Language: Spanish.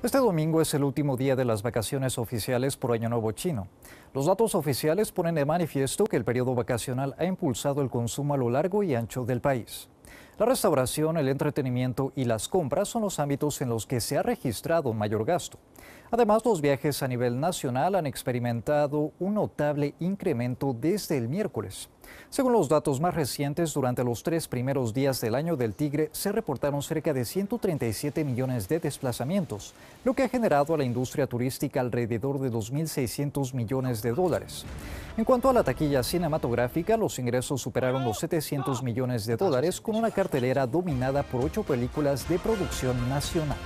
Este domingo es el último día de las vacaciones oficiales por Año Nuevo Chino. Los datos oficiales ponen de manifiesto que el periodo vacacional ha impulsado el consumo a lo largo y ancho del país. La restauración, el entretenimiento y las compras son los ámbitos en los que se ha registrado mayor gasto. Además, los viajes a nivel nacional han experimentado un notable incremento desde el miércoles. Según los datos más recientes, durante los tres primeros días del año del Tigre se reportaron cerca de 137 millones de desplazamientos, lo que ha generado a la industria turística alrededor de 2.600 millones de dólares. En cuanto a la taquilla cinematográfica, los ingresos superaron los 700 millones de dólares con una cartelera dominada por ocho películas de producción nacional.